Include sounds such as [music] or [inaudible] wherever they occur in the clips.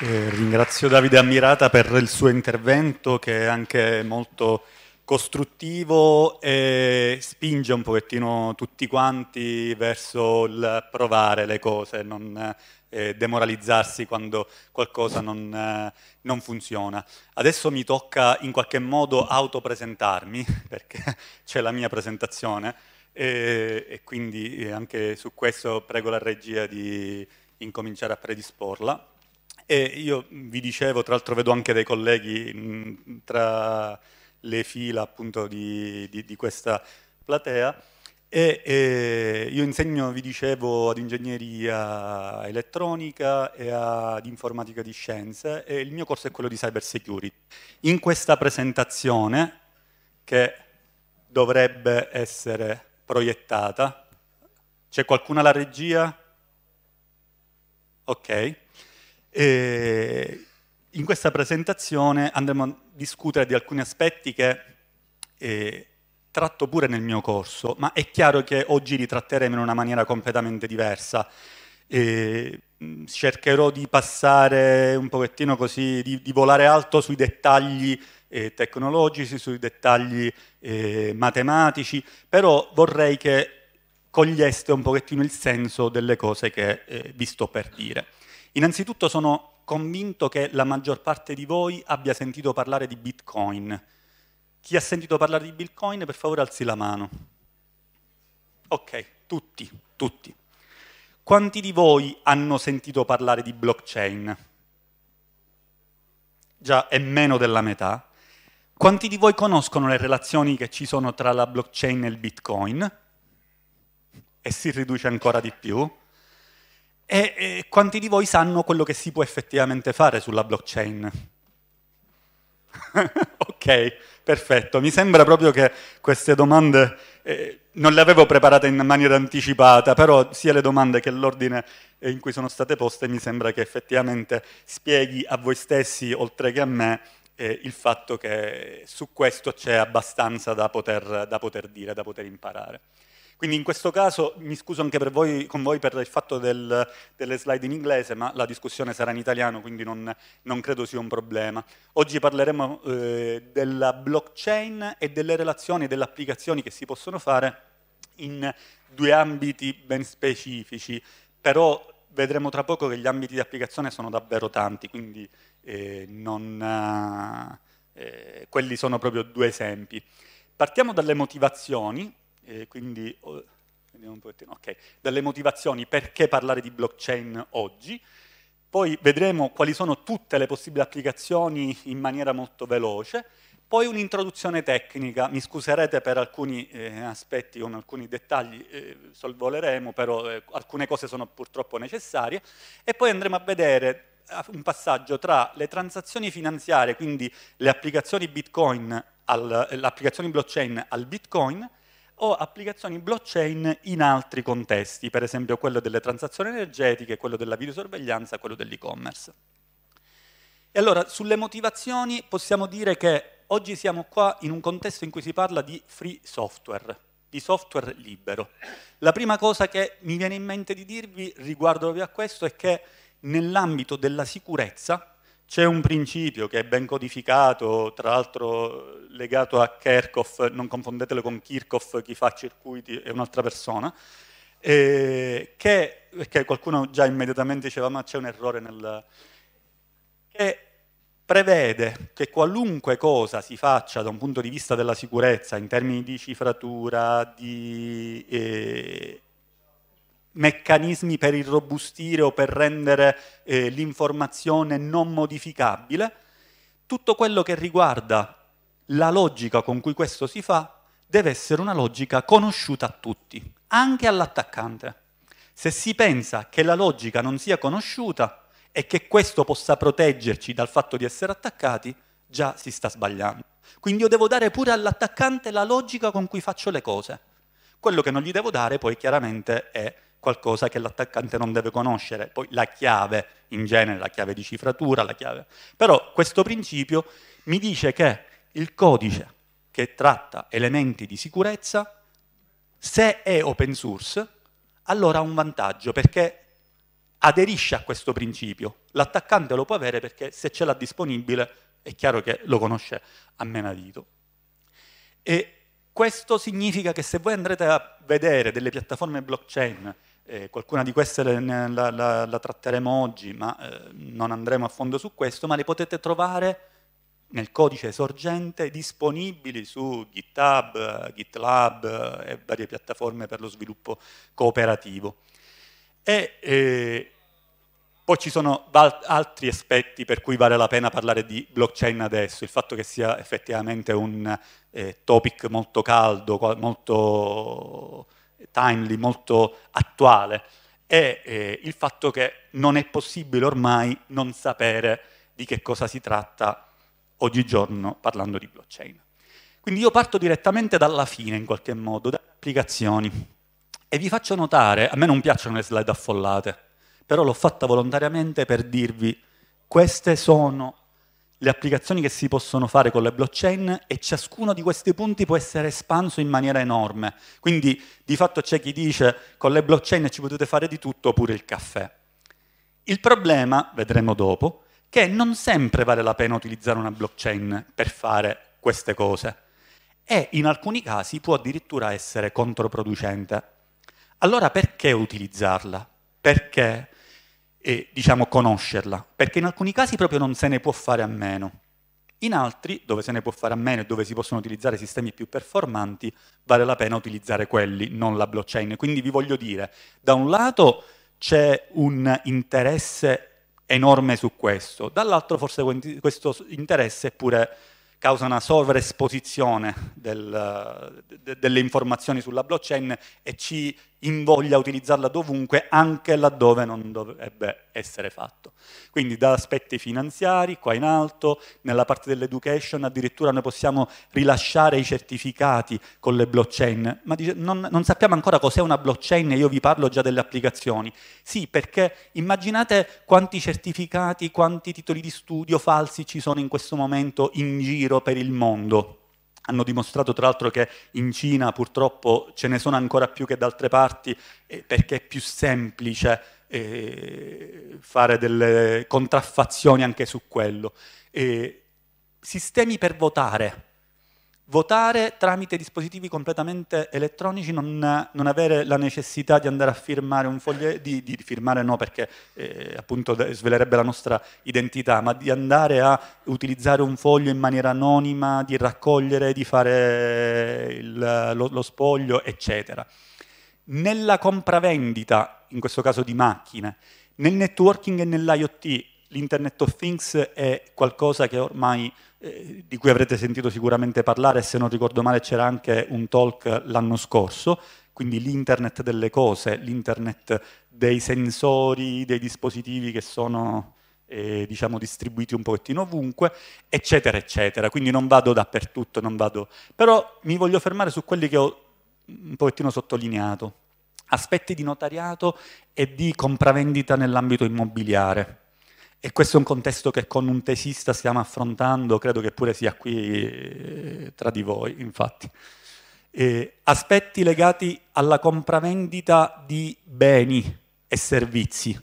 Eh, ringrazio Davide Ammirata per il suo intervento che è anche molto costruttivo e spinge un pochettino tutti quanti verso il provare le cose, non eh, demoralizzarsi quando qualcosa non, eh, non, funziona. Adesso mi tocca in qualche modo autopresentarmi [laughs] perché c'è la mia presentazione e, e quindi anche su questo prego la regia di incominciare a predisporla. E io mm, vi dicevo, tra l'altro vedo anche dei colleghi mh, mm, tra le fila appunto di, di, di questa platea, e, e io insegno, vi dicevo, ad ingegneria elettronica e ad informatica di scienze e il mio corso è quello di cyber security. In questa presentazione, che dovrebbe essere proiettata, c'è qualcuno alla regia? Ok. E in questa presentazione andremo a discutere di alcuni aspetti che eh, tratto pure nel mio corso, ma è chiaro che oggi li tratteremo in una maniera completamente diversa. E mm, cercherò di passare un pochettino così, di, di volare alto sui dettagli eh, tecnologici, sui dettagli eh, matematici, però vorrei che coglieste un pochettino il senso delle cose che eh, vi sto per dire. Innanzitutto sono convinto che la maggior parte di voi abbia sentito parlare di Bitcoin. Chi ha sentito parlare di Bitcoin per favore alzi la mano. Ok, tutti, tutti. Quanti di voi hanno sentito parlare di blockchain? Già è meno della metà. Quanti di voi conoscono le relazioni che ci sono tra la blockchain e il bitcoin? E si riduce ancora di più. E, e quanti di voi sanno quello che si può effettivamente fare sulla blockchain? [laughs] ok, perfetto. Mi sembra proprio che queste domande eh, non le avevo preparate in maniera anticipata, però sia le domande che l'ordine eh, in cui sono state poste mi sembra che effettivamente spieghi a voi stessi, oltre che a me, eh, il fatto che su questo c'è abbastanza da poter, da poter dire, da poter imparare. Quindi in questo caso mi scuso anche voi, con voi per il fatto del, delle slide in inglese, ma la discussione sarà in italiano, quindi non, non credo sia un problema. Oggi parleremo eh, della blockchain e delle relazioni e delle applicazioni che si possono fare in due ambiti ben specifici, però vedremo tra poco che gli ambiti di applicazione sono davvero tanti, quindi eh, non, eh, quelli sono proprio due esempi. Partiamo dalle motivazioni eh, quindi oh, okay. dalle motivazioni perché parlare di blockchain oggi, poi vedremo quali sono tutte le possibili applicazioni in maniera molto veloce, poi un'introduzione tecnica, mi scuserete per alcuni eh, aspetti, con alcuni dettagli eh, solvoleremo, però eh, alcune cose sono purtroppo necessarie, e poi andremo a vedere un passaggio tra le transazioni finanziarie, quindi le applicazione eh, blockchain al Bitcoin o applicazioni blockchain in altri contesti, per esempio quello delle transazioni energetiche, quello della videosorveglianza, quello dell'e-commerce. E allora, sulle motivazioni possiamo dire che oggi siamo qua in un contesto in cui si parla di free software, di software libero. La prima cosa che mi viene in mente di dirvi riguardo a questo è che nell'ambito della sicurezza c'è un principio che è ben codificato, tra l'altro eh, legato a Kirchhoff, non confondetelo con Kirchhoff, chi fa circuiti è un'altra persona, eh, che, perché qualcuno già immediatamente diceva ma c'è un errore nel... che prevede che qualunque cosa si faccia da un punto di vista della sicurezza, in termini di cifratura, di eh, meccanismi per irrobustire o per rendere eh, l'informazione non modificabile, tutto quello che riguarda la logica con cui questo si fa deve essere una logica conosciuta a tutti, anche all'attaccante. Se si pensa che la logica non sia conosciuta e che questo possa proteggerci dal fatto di essere attaccati, già si sta sbagliando. Quindi io devo dare pure all'attaccante la logica con cui faccio le cose. Quello che non gli devo dare poi chiaramente è qualcosa che l'attaccante non deve conoscere. Poi la chiave, in genere la chiave di cifratura, la chiave. Però questo principio mi dice che il codice che tratta elementi di sicurezza, se è open source, allora ha un vantaggio perché aderisce a questo principio. L'attaccante lo può avere perché se ce l'ha disponibile è chiaro che lo conosce a menadito. E questo significa che se voi andrete a vedere delle piattaforme blockchain eh, qualcuna di queste la, la, la tratteremo oggi, ma eh, non andremo a fondo su questo, ma le potete trovare nel codice sorgente disponibili su GitHub, GitLab eh, e varie piattaforme per lo sviluppo cooperativo. E, eh, poi ci sono altri aspetti per cui vale la pena parlare di blockchain adesso, il fatto che sia effettivamente un eh, topic molto caldo, molto timely, molto attuale, è eh, il fatto che non è possibile ormai non sapere di che cosa si tratta oggigiorno parlando di blockchain. Quindi io parto direttamente dalla fine in qualche modo, dalle applicazioni. E vi faccio notare, a me non piacciono le slide affollate, però l'ho fatta volontariamente per dirvi queste sono le applicazioni che si possono fare con le blockchain e ciascuno di questi punti può essere espanso in maniera enorme. Quindi di fatto c'è chi dice con le blockchain ci potete fare di tutto pure il caffè. Il problema, vedremo dopo, che non sempre vale la pena utilizzare una blockchain per fare queste cose e in alcuni casi può addirittura essere controproducente. Allora perché utilizzarla? Perché e, diciamo, conoscerla, perché in alcuni casi proprio non se ne può fare a meno. In altri, dove se ne può fare a meno e dove si possono utilizzare sistemi più performanti, vale la pena utilizzare quelli, non la blockchain. Quindi vi voglio dire, da un lato c'è un interesse enorme su questo, dall'altro forse questo interesse pure causa una sovraesposizione del, de, delle informazioni sulla blockchain e ci invoglia a utilizzarla dovunque, anche laddove non dovrebbe essere fatto. Quindi da aspetti finanziari, qua in alto, nella parte dell'education addirittura noi possiamo rilasciare i certificati con le blockchain, ma dice, non, non sappiamo ancora cos'è una blockchain e io vi parlo già delle applicazioni. Sì, perché immaginate quanti certificati, quanti titoli di studio falsi ci sono in questo momento in giro per il mondo hanno dimostrato tra l'altro che in Cina purtroppo ce ne sono ancora più che da altre parti eh, perché è più semplice eh, fare delle contraffazioni anche su quello. Eh, sistemi per votare, votare tramite dispositivi completamente elettronici, non, non, avere la necessità di andare a firmare un foglietto, di, di, firmare no perché eh, appunto svelerebbe la nostra identità, ma di andare a utilizzare un foglio in maniera anonima, di raccogliere, di fare il, lo, lo spoglio, eccetera. Nella compravendita, in questo caso di macchine, nel networking e nell'IoT l'Internet of Things è qualcosa che ormai eh, di cui avrete sentito sicuramente parlare, se non ricordo male c'era anche un talk l'anno scorso, quindi l'internet delle cose, l'internet dei sensori, dei dispositivi che sono eh, diciamo distribuiti un pochettino ovunque, eccetera, eccetera. Quindi non vado dappertutto, non vado... Però mi voglio fermare su quelli che ho un pochettino sottolineato. Aspetti di notariato e di compravendita nell'ambito immobiliare. E questo è un contesto che con un tesista stiamo affrontando, credo che pure sia qui eh, tra di voi, infatti. Eh, aspetti legati alla compravendita di beni e servizi.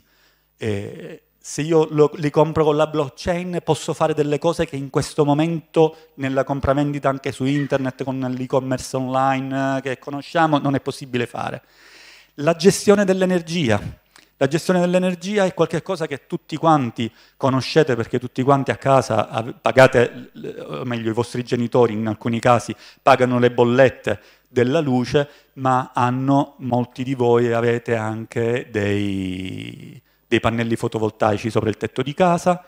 Eh, se io lo, li compro con la blockchain posso fare delle cose che in questo momento nella compravendita anche su internet con l'e-commerce online eh, che conosciamo non è possibile fare. La gestione dell'energia, la gestione dell'energia è qualcosa che tutti quanti conoscete perché tutti quanti a casa pagate, o meglio i vostri genitori in alcuni casi pagano le bollette della luce, ma hanno, molti di voi avete anche dei, dei pannelli fotovoltaici sopra il tetto di casa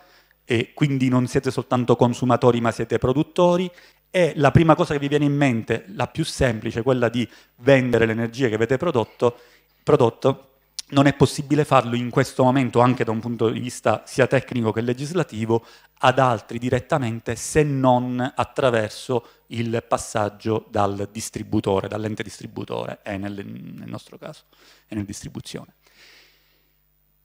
e quindi non siete soltanto consumatori ma siete produttori e la prima cosa che vi viene in mente, la più semplice, quella di vendere l'energia che avete prodotto, prodotto non è possibile farlo in questo momento, anche da un punto di vista sia tecnico che legislativo, ad altri direttamente se non attraverso il passaggio dal distributore, dall'ente distributore, e nel, nel nostro caso, è nel distribuzione.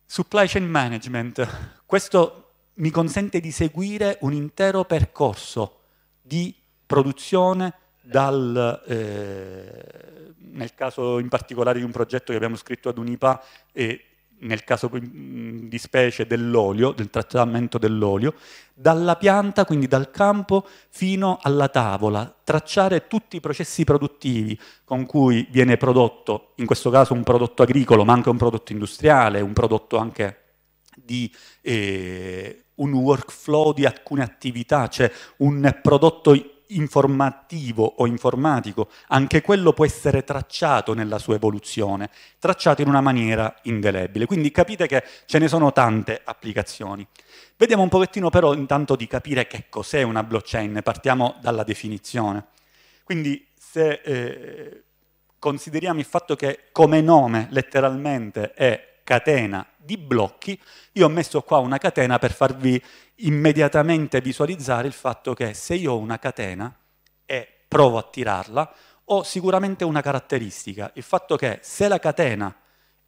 Supply chain management, questo mi consente di seguire un intero percorso di produzione, dal, eh, nel caso in particolare di un progetto che abbiamo scritto ad Unipa e nel caso di specie dell'olio, del trattamento dell'olio, dalla pianta, quindi dal campo fino alla tavola, tracciare tutti i processi produttivi con cui viene prodotto, in questo caso un prodotto agricolo, ma anche un prodotto industriale, un prodotto anche di eh, un workflow di alcune attività, cioè un prodotto informativo o informatico, anche quello può essere tracciato nella sua evoluzione, tracciato in una maniera indelebile. Quindi capite che ce ne sono tante applicazioni. Vediamo un pochettino però intanto di capire che cos'è una blockchain, partiamo dalla definizione. Quindi se eh, consideriamo il fatto che come nome letteralmente è catena di blocchi, io ho messo qua una catena per farvi immediatamente visualizzare il fatto che se io ho una catena e provo a tirarla, ho sicuramente una caratteristica, il fatto che se la catena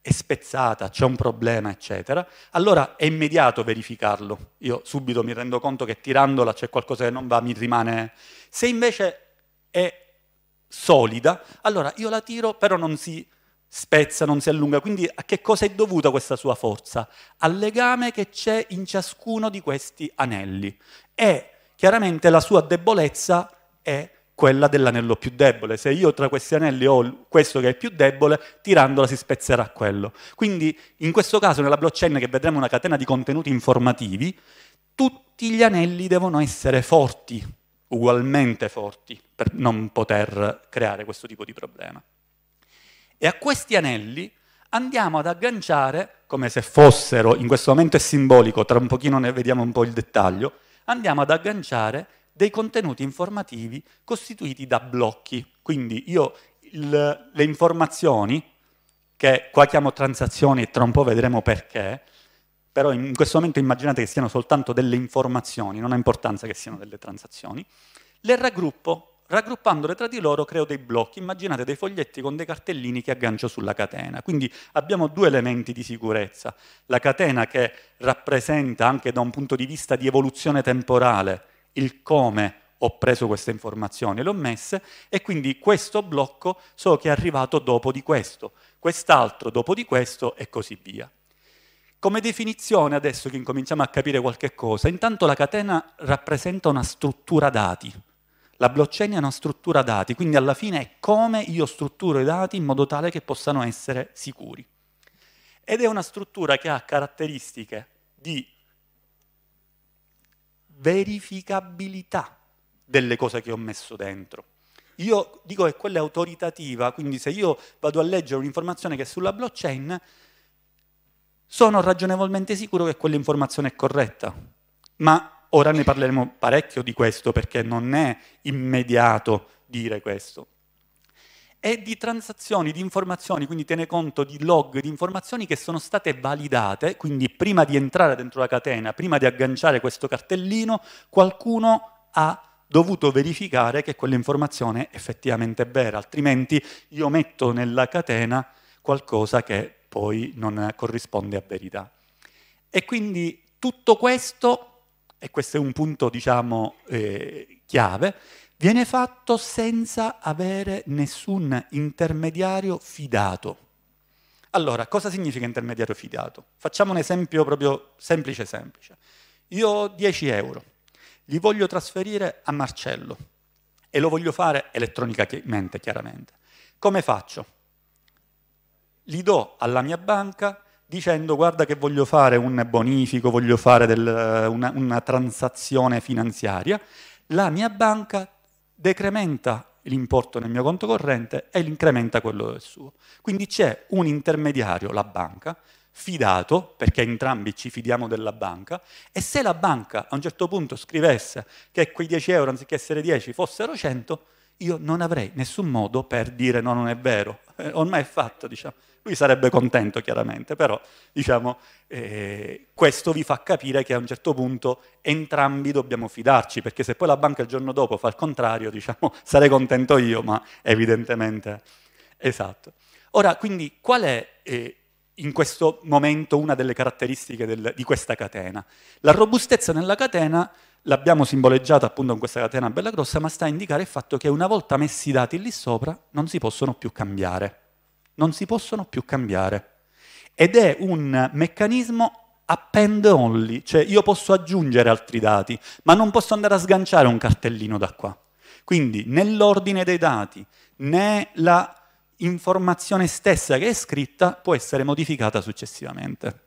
è spezzata, c'è un problema, eccetera, allora è immediato verificarlo. Io subito mi rendo conto che tirandola c'è qualcosa che non va, mi rimane... Se invece è solida, allora io la tiro, però non si spezza, non si allunga. Quindi a che cosa è dovuta questa sua forza? Al legame che c'è in ciascuno di questi anelli. E chiaramente la sua debolezza è quella dell'anello più debole. Se io tra questi anelli ho questo che è più debole, tirandola si spezzerà quello. Quindi in questo caso nella blockchain che vedremo una catena di contenuti informativi, tutti gli anelli devono essere forti, ugualmente forti, per non poter creare questo tipo di problema. E a questi anelli andiamo ad agganciare, come se fossero, in questo momento è simbolico, tra un pochino ne vediamo un po' il dettaglio, andiamo ad agganciare dei contenuti informativi costituiti da blocchi. Quindi io il, le informazioni, che qua chiamo transazioni e tra un po' vedremo perché, però in questo momento immaginate che siano soltanto delle informazioni, non ha importanza che siano delle transazioni, le raggruppo raggruppandole tra di loro creo dei blocchi, immaginate dei foglietti con dei cartellini che aggancio sulla catena. Quindi abbiamo due elementi di sicurezza, la catena che rappresenta anche da un punto di vista di evoluzione temporale il come ho preso queste informazioni, le ho messe e quindi questo blocco so che è arrivato dopo di questo, quest'altro dopo di questo e così via. Come definizione, adesso che incominciamo a capire qualche cosa, intanto la catena rappresenta una struttura dati, la blockchain è una struttura dati, quindi alla fine è come io strutturo i dati in modo tale che possano essere sicuri. Ed è una struttura che ha caratteristiche di verificabilità delle cose che ho messo dentro. Io dico che quella è autoritativa, quindi se io vado a leggere un'informazione che è sulla blockchain, sono ragionevolmente sicuro che quell'informazione è corretta. Ma Ora ne parleremo parecchio di questo perché non è immediato dire questo. E di transazioni, di informazioni, quindi tiene conto di log di informazioni che sono state validate, quindi prima di entrare dentro la catena, prima di agganciare questo cartellino, qualcuno ha dovuto verificare che quell'informazione è effettivamente vera, altrimenti io metto nella catena qualcosa che poi non corrisponde a verità. E quindi tutto questo e questo è un punto diciamo eh, chiave, viene fatto senza avere nessun intermediario fidato. Allora, cosa significa intermediario fidato? Facciamo un esempio proprio semplice semplice. Io ho 10 euro, li voglio trasferire a Marcello e lo voglio fare elettronicamente, chiaramente. Come faccio? Li do alla mia banca dicendo guarda che voglio fare un bonifico, voglio fare del, una, una transazione finanziaria, la mia banca decrementa l'importo nel mio conto corrente e incrementa quello del suo. Quindi c'è un intermediario, la banca, fidato, perché entrambi ci fidiamo della banca, e se la banca a un certo punto scrivesse che quei 10 euro anziché essere 10 fossero 100, io non avrei nessun modo per dire no, non è vero, [laughs] ormai è fatto, diciamo. Lui sarebbe contento chiaramente, però diciamo, eh, questo vi fa capire che a un certo punto entrambi dobbiamo fidarci, perché se poi la banca il giorno dopo fa il contrario, diciamo, [laughs] sarei contento io, ma evidentemente esatto. Ora, quindi qual è eh, in questo momento una delle caratteristiche del, di questa catena? La robustezza nella catena l'abbiamo simboleggiata appunto con questa catena bella grossa, ma sta a indicare il fatto che una volta messi i dati lì sopra non si possono più cambiare non si possono più cambiare. Ed è un meccanismo append only, cioè io posso aggiungere altri dati, ma non posso andare a sganciare un cartellino da qua. Quindi né l'ordine dei dati né la informazione stessa che è scritta può essere modificata successivamente.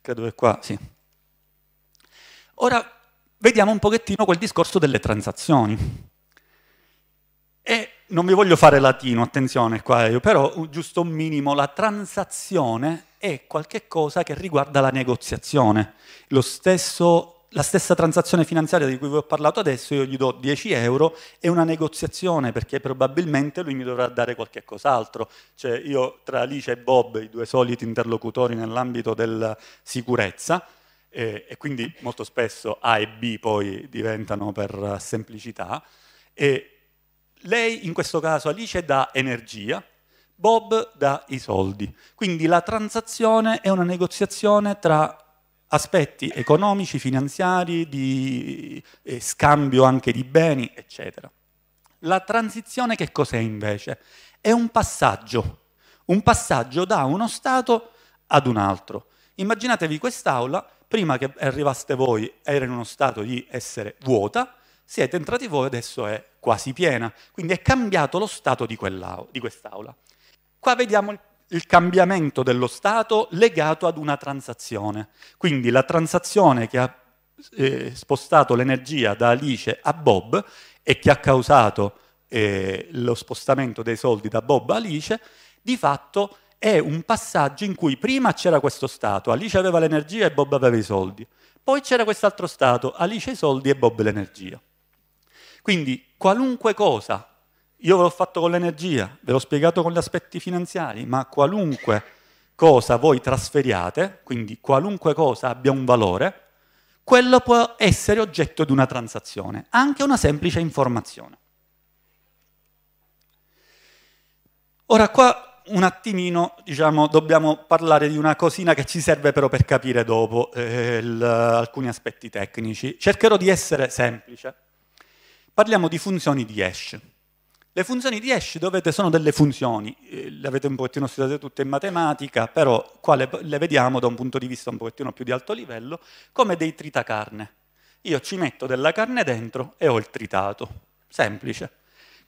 Credo che qua sì. Ora vediamo un pochettino quel discorso delle transazioni. E non vi voglio fare latino, attenzione qua eh, io, però giusto un minimo, la transazione è qualcosa che riguarda la negoziazione. Stesso, la stessa transazione finanziaria di cui vi ho parlato adesso, io gli do 10 euro, è una negoziazione perché probabilmente lui mi dovrà dare qualche cos'altro. Cioè io tra Alice e Bob, i due soliti interlocutori nell'ambito della sicurezza, eh, e quindi molto spesso A e B poi diventano per semplicità, e lei in questo caso Alice dà energia, Bob dà i soldi. Quindi la transazione è una negoziazione tra aspetti economici, finanziari, di eh, scambio anche di beni, eccetera. La transizione che cos'è invece? È un passaggio, un passaggio da uno stato ad un altro. Immaginatevi quest'aula, prima che arrivaste voi era in uno stato di essere vuota, siete entrati voi, adesso è quasi piena, quindi è cambiato lo stato di, di quest'aula. Qua vediamo il il cambiamento dello Stato legato ad una transazione. Quindi la transazione che ha eh, spostato l'energia da Alice a Bob e che ha causato eh, lo spostamento dei soldi da Bob a Alice, di fatto è un passaggio in cui prima c'era questo Stato, Alice aveva l'energia e Bob aveva i soldi, poi c'era quest'altro Stato, Alice i soldi e Bob l'energia. Quindi qualunque cosa, io ve l'ho fatto con l'energia, ve l'ho spiegato con gli aspetti finanziari, ma qualunque cosa voi trasferiate, quindi qualunque cosa abbia un valore, quello può essere oggetto di una transazione, anche una semplice informazione. Ora qua un attimino diciamo, dobbiamo parlare di una cosina che ci serve però per capire dopo eh, il, alcuni aspetti tecnici. Cercherò di essere semplice Parliamo di funzioni di hash. Le funzioni di hash dovete, sono delle funzioni, eh, le avete un pochettino studiate tutte in matematica, però qua le, le, vediamo da un punto di vista un pochettino più di alto livello, come dei tritacarne. Io ci metto della carne dentro e ho il tritato. Semplice.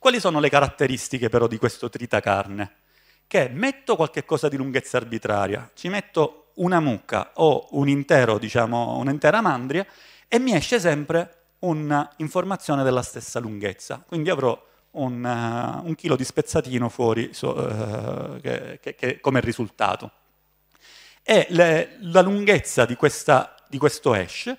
Quali sono le caratteristiche però di questo tritacarne? Che metto qualche cosa di lunghezza arbitraria, ci metto una mucca o un intero, diciamo, un'intera mandria e mi esce sempre un'informazione della stessa lunghezza, quindi avrò un, uh, un chilo di spezzatino fuori so, uh, che, che, che, come risultato. E le, la lunghezza di, questa, di questo hash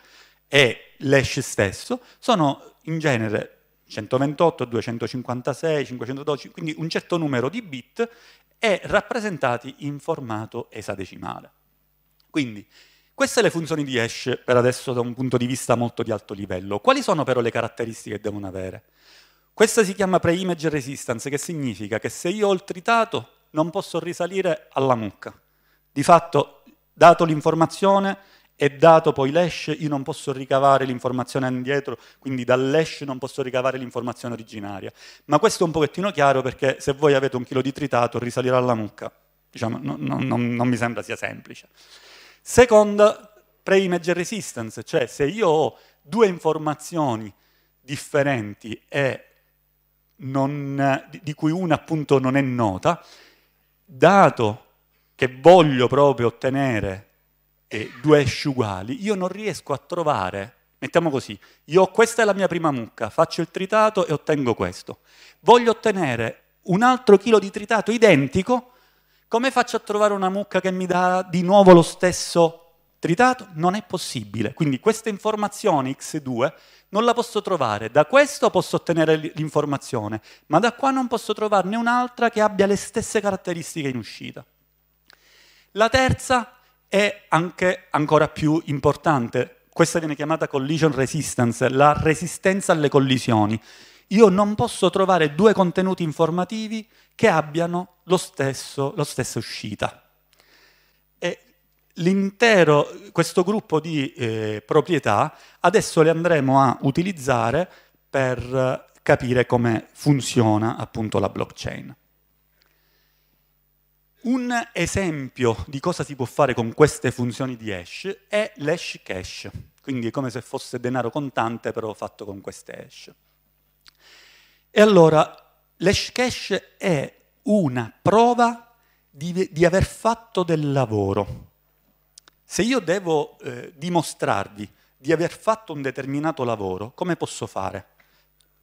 e l'hash stesso sono in genere 128, 256, 512, quindi un certo numero di bit e rappresentati in formato esadecimale. Quindi queste le funzioni di hash per adesso da un punto di vista molto di alto livello. Quali sono però le caratteristiche che devono avere? Questa si chiama pre-image resistance, che significa che se io ho il tritato non posso risalire alla mucca. Di fatto, dato l'informazione e dato poi l'hash, io non posso ricavare l'informazione indietro, quindi dall'hash non posso ricavare l'informazione originaria. Ma questo è un pochettino chiaro perché se voi avete un chilo di tritato, risalire alla mucca, diciamo, non, non, non mi sembra sia semplice. Second pre-image resistance, cioè se io ho due informazioni differenti e non, di cui una appunto non è nota, dato che voglio proprio ottenere eh, due hash uguali, io non riesco a trovare, mettiamo così, io questa è la mia prima mucca, faccio il tritato e ottengo questo. Voglio ottenere un altro chilo di tritato identico, come faccio a trovare una mucca che mi dà di nuovo lo stesso tritato? Non è possibile. Quindi questa informazione X2 non la posso trovare. Da questo posso ottenere l'informazione, ma da qua non posso trovarne un'altra che abbia le stesse caratteristiche in uscita. La terza è anche ancora più importante, questa viene chiamata collision resistance, la resistenza alle collisioni. Io non posso trovare due contenuti informativi che abbiano lo stesso, la stessa uscita. E l'intero, questo gruppo di eh, proprietà adesso le andremo a utilizzare per capire come funziona appunto la blockchain. Un esempio di cosa si può fare con queste funzioni di hash è l'hash cash, quindi è come se fosse denaro contante però fatto con queste hash. E allora l'hash cash è una prova di, di aver fatto del lavoro. Se io devo eh, dimostrarvi di aver fatto un determinato lavoro, come posso fare?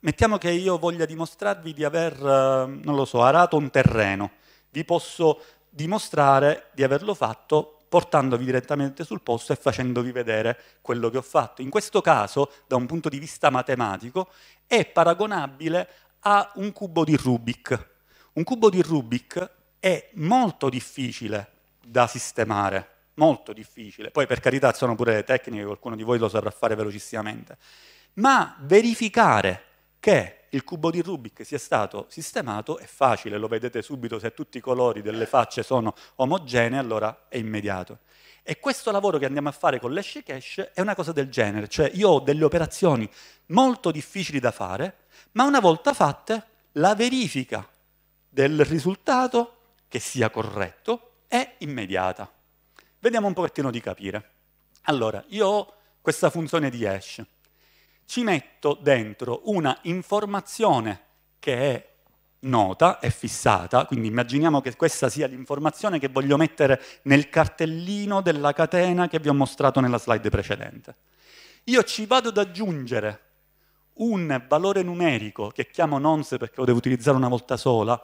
Mettiamo che io voglia dimostrarvi di aver, eh, non lo so, arato un terreno. Vi posso dimostrare di averlo fatto portandovi direttamente sul posto e facendovi vedere quello che ho fatto. In questo caso, da un punto di vista matematico, è paragonabile a un cubo di Rubik. Un cubo di Rubik è molto difficile da sistemare, molto difficile. Poi per carità sono pure tecniche, qualcuno di voi lo saprà fare velocissimamente. Ma verificare che il cubo di Rubik sia stato sistemato è facile, lo vedete subito se tutti i colori delle facce sono omogenei, allora è immediato. E questo lavoro che andiamo a fare con l'hash cache è una cosa del genere, cioè io ho delle operazioni molto difficili da fare, ma una volta fatte la verifica del risultato che sia corretto è immediata. Vediamo un pochettino di capire. Allora, io ho questa funzione di hash. Ci metto dentro una informazione che è nota, è fissata, quindi immaginiamo che questa sia l'informazione che voglio mettere nel cartellino della catena che vi ho mostrato nella slide precedente. Io ci vado ad aggiungere un valore numerico che chiamo nonce perché lo devo utilizzare una volta sola,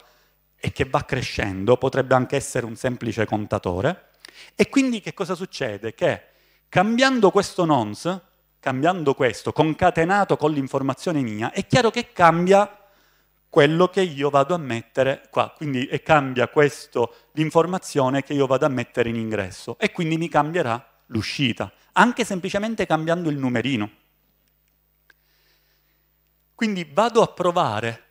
e che va crescendo, potrebbe anche essere un semplice contatore. E quindi che cosa succede? Che cambiando questo nonce, cambiando questo, concatenato con l'informazione mia, è chiaro che cambia quello che io vado a mettere qua, quindi e cambia questo, l'informazione che io vado a mettere in ingresso e quindi mi cambierà l'uscita, anche semplicemente cambiando il numerino. Quindi vado a provare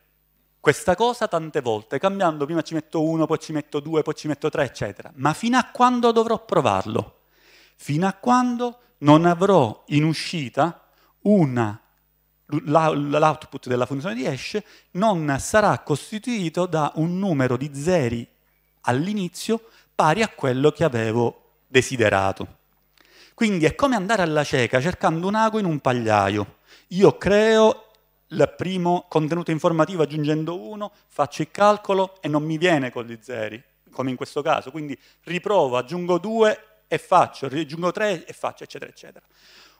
questa cosa tante volte, cambiando, prima ci metto uno, poi ci metto due, poi ci metto tre, eccetera. Ma fino a quando dovrò provarlo? Fino a quando non avrò in uscita una, l'output della funzione di hash non sarà costituito da un numero di zeri all'inizio pari a quello che avevo desiderato. Quindi è come andare alla cieca cercando un ago in un pagliaio. Io creo il primo contenuto informativo aggiungendo 1, faccio il calcolo e non mi viene con gli zeri, come in questo caso. Quindi riprovo, aggiungo 2 e faccio, aggiungo 3 e faccio, eccetera, eccetera.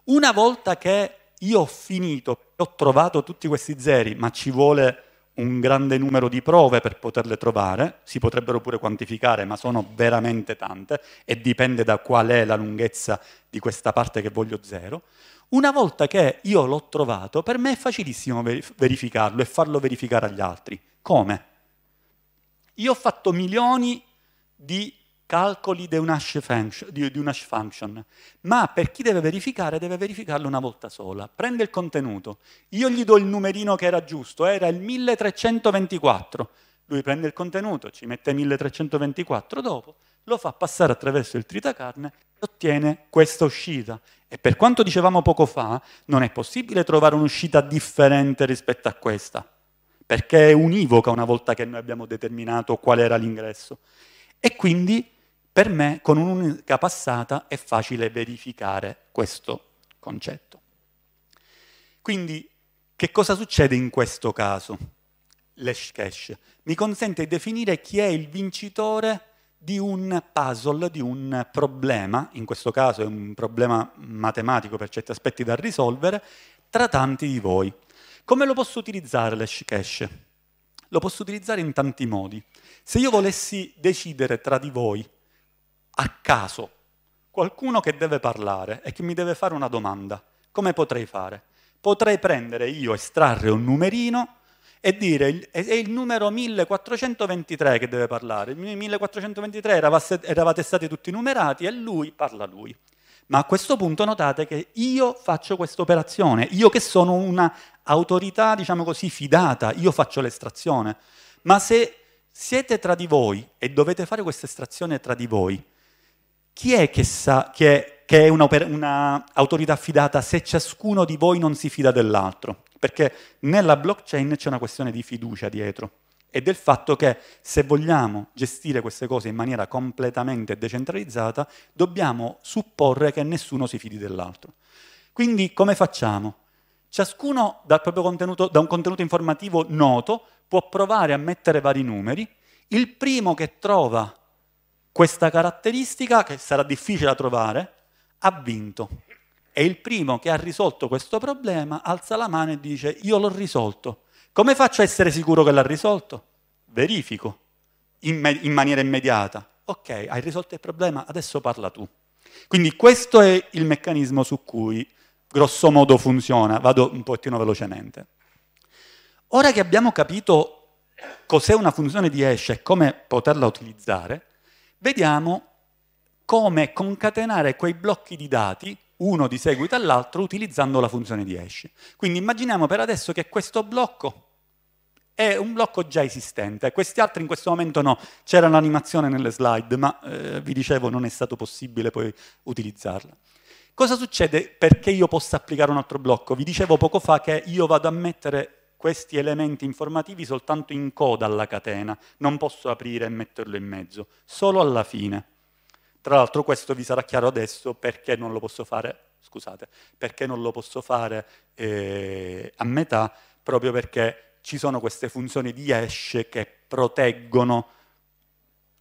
Una volta che io ho finito, ho trovato tutti questi zeri, ma ci vuole un grande numero di prove per poterle trovare, si potrebbero pure quantificare, ma sono veramente tante e dipende da qual è la lunghezza di questa parte che voglio zero. Una volta che io l'ho trovato, per me è facilissimo verificarlo e farlo verificare agli altri. Come? Io ho fatto milioni di calcoli di un, hash function, function, ma per chi deve verificare deve verificarlo una volta sola. Prende il contenuto, io gli do il numerino che era giusto, era il 1324. Lui prende il contenuto, ci mette 1324 dopo, lo fa passare attraverso il tritacarne e ottiene questa uscita. E per quanto dicevamo poco fa, non è possibile trovare un'uscita differente rispetto a questa, perché è univoca una volta che noi abbiamo determinato qual era l'ingresso. E quindi per me con un'unica passata è facile verificare questo concetto. Quindi che cosa succede in questo caso? L'hash cache mi consente di definire chi è il vincitore di un puzzle, di un problema, in questo caso è un problema matematico per certi aspetti da risolvere, tra tanti di voi. Come lo posso utilizzare l'hash cache? Lo posso utilizzare in tanti modi. Se io volessi decidere tra di voi, a caso, qualcuno che deve parlare e che mi deve fare una domanda, come potrei fare? Potrei prendere io, estrarre un numerino, e dire è il numero 1423 che deve parlare. Il 1423 eravate stati tutti numerati e lui parla lui. Ma a questo punto notate che io faccio questa operazione, io che sono una autorità, diciamo così, fidata, io faccio l'estrazione. Ma se siete tra di voi e dovete fare questa estrazione tra di voi, chi è che sa che che è un'autorità affidata se ciascuno di voi non si fida dell'altro, perché nella blockchain c'è una questione di fiducia dietro e del fatto che se vogliamo gestire queste cose in maniera completamente decentralizzata, dobbiamo supporre che nessuno si fidi dell'altro. Quindi come facciamo? Ciascuno dal proprio contenuto, da un contenuto informativo noto può provare a mettere vari numeri. Il primo che trova questa caratteristica, che sarà difficile da trovare, ha vinto. È il primo che ha risolto questo problema, alza la mano e dice io l'ho risolto. Come faccio a essere sicuro che l'ha risolto? Verifico in, me- in maniera immediata. Ok, hai risolto il problema, adesso parla tu. Quindi questo è il meccanismo su cui grosso modo funziona. Vado un pochettino velocemente. Ora che abbiamo capito cos'è una funzione di hash e come poterla utilizzare, vediamo come concatenare quei blocchi di dati, uno di seguito all'altro, utilizzando la funzione di hash. Quindi immaginiamo per adesso che questo blocco è un blocco già esistente, questi altri in questo momento no, c'era un'animazione nelle slide, ma eh, vi dicevo non è stato possibile poi utilizzarla. Cosa succede perché io possa applicare un altro blocco? Vi dicevo poco fa che io vado a mettere questi elementi informativi soltanto in coda alla catena, non posso aprire e metterlo in mezzo, solo alla fine. Tra l'altro questo vi sarà chiaro adesso perché non lo posso fare, scusate, perché non lo posso fare eh, a metà, proprio perché ci sono queste funzioni di hash che proteggono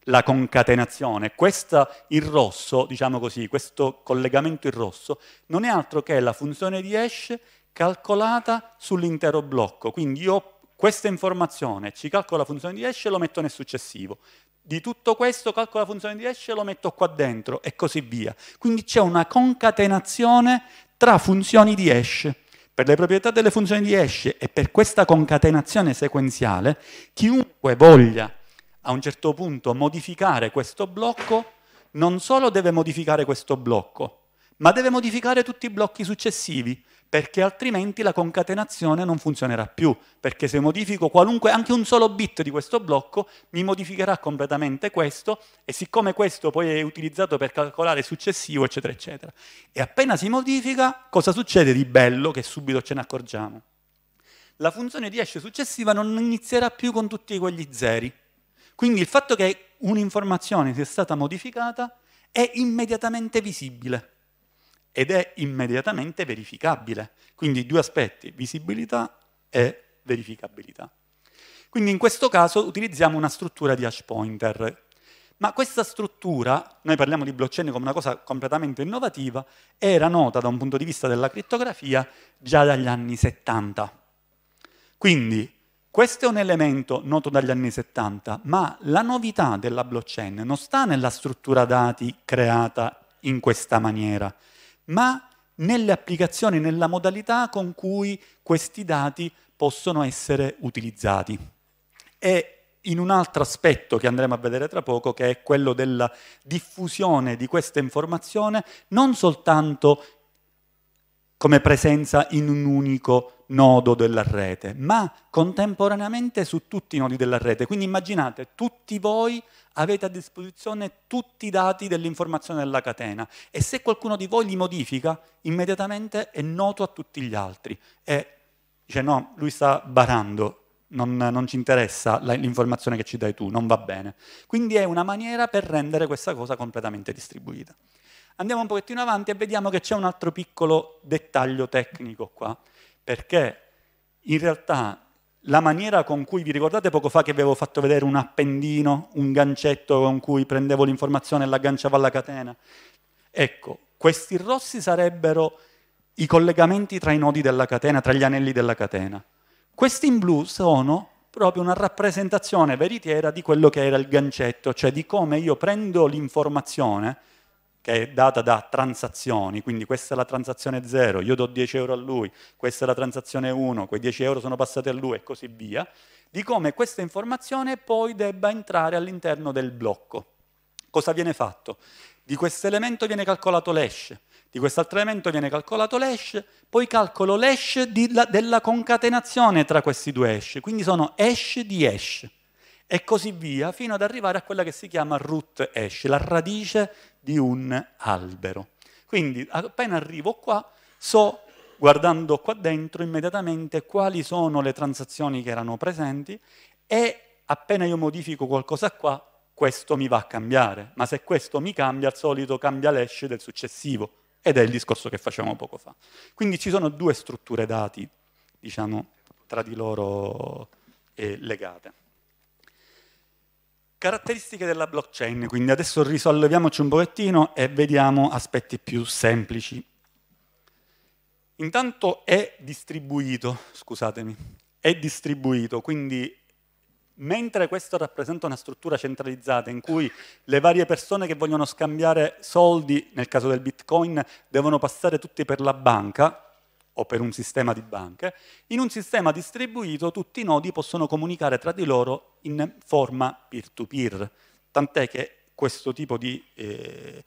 la concatenazione. Questa in rosso, diciamo così, questo collegamento in rosso, non è altro che la funzione di hash calcolata sull'intero blocco. Quindi io questa informazione ci calcola la funzione di hash e lo metto nel successivo. Di tutto questo calcolo la funzione di hash e lo metto qua dentro e così via. Quindi c'è una concatenazione tra funzioni di hash. Per le proprietà delle funzioni di hash e per questa concatenazione sequenziale, chiunque voglia a un certo punto modificare questo blocco, non solo deve modificare questo blocco, ma deve modificare tutti i blocchi successivi perché altrimenti la concatenazione non funzionerà più, perché se modifico qualunque, anche un solo bit di questo blocco, mi modificherà completamente questo e siccome questo poi è utilizzato per calcolare il successivo, eccetera, eccetera. E appena si modifica, cosa succede di bello che subito ce ne accorgiamo? La funzione di hash successiva non inizierà più con tutti quegli zeri. Quindi il fatto che un'informazione sia stata modificata è immediatamente visibile ed è immediatamente verificabile. Quindi due aspetti, visibilità e verificabilità. Quindi in questo caso utilizziamo una struttura di hash pointer. Ma questa struttura, noi parliamo di blockchain come una cosa completamente innovativa, era nota da un punto di vista della criptografia già dagli anni 70. Quindi questo è un elemento noto dagli anni 70, ma la novità della blockchain non sta nella struttura dati creata in questa maniera, ma nelle applicazioni, nella modalità con cui questi dati possono essere utilizzati. E in un altro aspetto che andremo a vedere tra poco, che è quello della diffusione di questa informazione non soltanto come presenza in un unico nodo della rete, ma contemporaneamente su tutti i nodi della rete. Quindi immaginate, tutti voi avete a disposizione tutti i dati dell'informazione della catena e se qualcuno di voi li modifica, immediatamente è noto a tutti gli altri. E dice no, lui sta barando, non, non, ci interessa l'informazione che ci dai tu, non va bene. Quindi è una maniera per rendere questa cosa completamente distribuita. Andiamo un pochettino avanti e vediamo che c'è un altro piccolo dettaglio tecnico qua, perché in realtà la maniera con cui vi ricordate poco fa che vi avevo fatto vedere un appendino, un gancetto con cui prendevo l'informazione e l'agganciavo alla catena? Ecco, questi rossi sarebbero i collegamenti tra i nodi della catena, tra gli anelli della catena. Questi in blu sono proprio una rappresentazione veritiera di quello che era il gancetto, cioè di come io prendo l'informazione che è data da transazioni, quindi questa è la transazione 0, io do 10 euro a lui, questa è la transazione 1, quei 10 euro sono passati a lui e così via, di come questa informazione poi debba entrare all'interno del blocco. Cosa viene fatto? Di questo elemento viene calcolato l'hash, di quest'altro elemento viene calcolato l'hash, poi calcolo l'hash la, della concatenazione tra questi due hash, quindi sono hash di hash e così via, fino ad arrivare a quella che si chiama root hash, la radice di un albero. Quindi appena arrivo qua so, guardando qua dentro, immediatamente quali sono le transazioni che erano presenti e appena io modifico qualcosa qua, questo mi va a cambiare. Ma se questo mi cambia, al solito cambia l'esce del successivo. Ed è il discorso che facevamo poco fa. Quindi ci sono due strutture dati, diciamo, tra di loro eh, legate. Caratteristiche della blockchain, quindi adesso risolleviamoci un pochettino e vediamo aspetti più semplici. Intanto è distribuito, scusatemi, è distribuito, quindi mentre questo rappresenta una struttura centralizzata in cui le varie persone che vogliono scambiare soldi, nel caso del Bitcoin, devono passare tutti per la banca, o per un sistema di banche, in un sistema distribuito tutti i nodi possono comunicare tra di loro in forma peer-to-peer, tant'è che questo tipo di eh,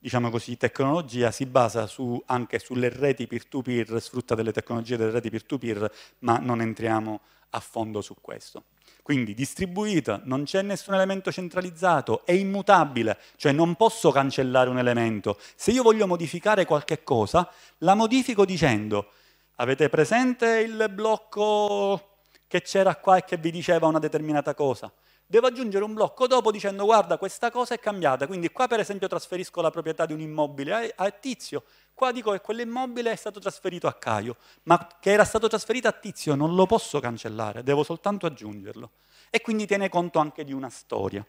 diciamo così, tecnologia si basa su, anche sulle reti peer-to-peer, sfrutta delle tecnologie delle reti peer-to-peer, ma non entriamo a fondo su questo. Quindi distribuita, non c'è nessun elemento centralizzato, è immutabile, cioè non posso cancellare un elemento. Se io voglio modificare qualche cosa, la modifico dicendo, avete presente il blocco che c'era qua e che vi diceva una determinata cosa? devo aggiungere un blocco dopo dicendo guarda questa cosa è cambiata, quindi qua per esempio trasferisco la proprietà di un immobile a, a Tizio, qua dico che quell'immobile è stato trasferito a Caio, ma che era stato trasferito a Tizio non lo posso cancellare, devo soltanto aggiungerlo. E quindi tiene conto anche di una storia.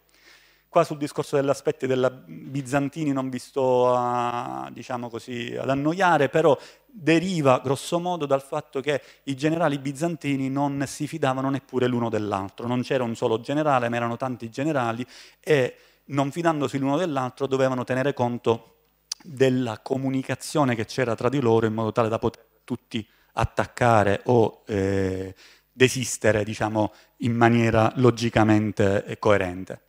Qua sul discorso dell'aspetto della Bizantini non vi sto a, diciamo così, ad annoiare, però deriva grossomodo dal fatto che i generali bizantini non si fidavano neppure l'uno dell'altro, non c'era un solo generale, ma erano tanti generali e non fidandosi l'uno dell'altro dovevano tenere conto della comunicazione che c'era tra di loro in modo tale da poter tutti attaccare o eh, desistere diciamo, in maniera logicamente coerente.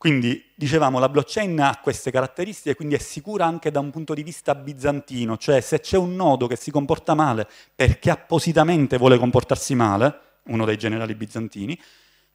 Quindi, dicevamo, la blockchain ha queste caratteristiche, quindi è sicura anche da un punto di vista bizantino, cioè se c'è un nodo che si comporta male perché appositamente vuole comportarsi male, uno dei generali bizantini,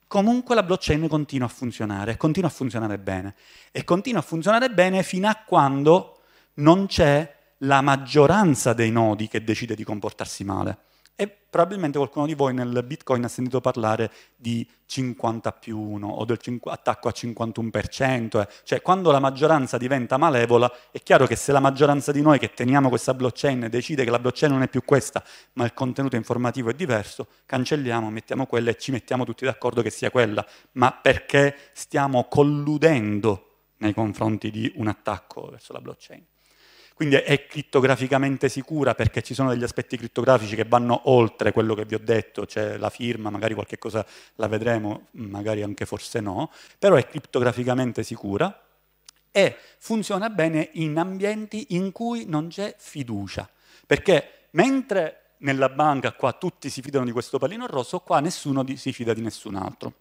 comunque la blockchain continua a funzionare, continua a funzionare bene. E continua a funzionare bene fino a quando non c'è la maggioranza dei nodi che decide di comportarsi male. E probabilmente qualcuno di voi nel Bitcoin ha sentito parlare di 50 più 1 o del attacco a 51%, eh. cioè quando la maggioranza diventa malevola è chiaro che se la maggioranza di noi che teniamo questa blockchain decide che la blockchain non è più questa ma il contenuto informativo è diverso, cancelliamo, mettiamo quella e ci mettiamo tutti d'accordo che sia quella, ma perché stiamo colludendo nei confronti di un attacco verso la blockchain. Quindi è crittograficamente sicura perché ci sono degli aspetti crittografici che vanno oltre quello che vi ho detto, c'è la firma, magari qualche cosa la vedremo, magari anche forse no, però è crittograficamente sicura e funziona bene in ambienti in cui non c'è fiducia. Perché mentre nella banca qua tutti si fidano di questo pallino rosso, qua nessuno si fida di nessun altro.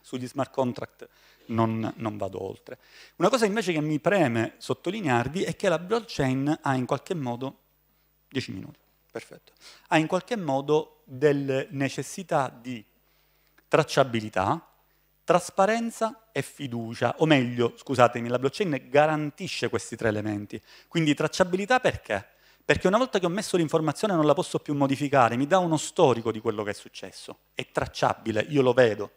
Sugli smart contract non, non vado oltre. Una cosa invece che mi preme sottolinearvi è che la blockchain ha in qualche modo 10 minuti, perfetto, ha in qualche modo delle necessità di tracciabilità, trasparenza e fiducia, o meglio, scusatemi, la blockchain garantisce questi tre elementi. Quindi tracciabilità perché? Perché una volta che ho messo l'informazione non la posso più modificare, mi dà uno storico di quello che è successo, è tracciabile, io lo vedo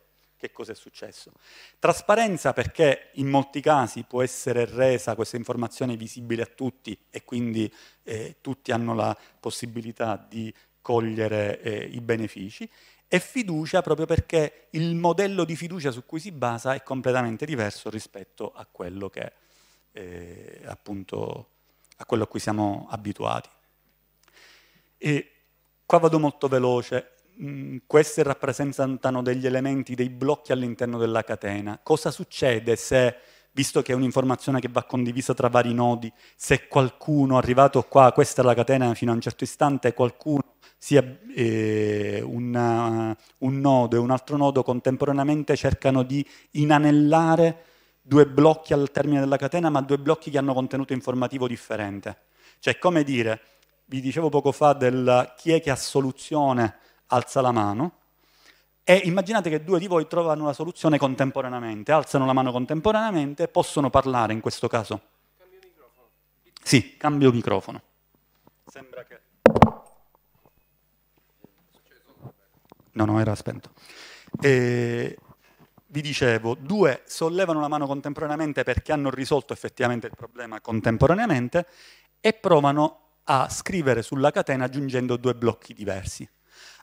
che cosa è successo. Trasparenza perché in molti casi può essere resa questa informazione visibile a tutti e quindi eh, tutti hanno la possibilità di cogliere eh, i benefici e fiducia proprio perché il modello di fiducia su cui si basa è completamente diverso rispetto a quello che eh, appunto a quello a cui siamo abituati. E qua vado molto veloce, Mm, queste rappresentano degli elementi, dei blocchi all'interno della catena. Cosa succede se, visto che è un'informazione che va condivisa tra vari nodi, se qualcuno arrivato qua, questa è la catena fino a un certo istante, qualcuno sia eh, una, eh, un nodo e un altro nodo contemporaneamente cercano di inanellare due blocchi al termine della catena, ma due blocchi che hanno contenuto informativo differente. Cioè, come dire, vi dicevo poco fa del chi è che ha soluzione alza la mano e immaginate che due di voi trovano la soluzione contemporaneamente, alzano la mano contemporaneamente, possono parlare in questo caso. Cambio microfono. Sì, cambio microfono. Sembra che... No, no, era spento. E vi dicevo, due sollevano la mano contemporaneamente perché hanno risolto effettivamente il problema contemporaneamente e provano a scrivere sulla catena aggiungendo due blocchi diversi.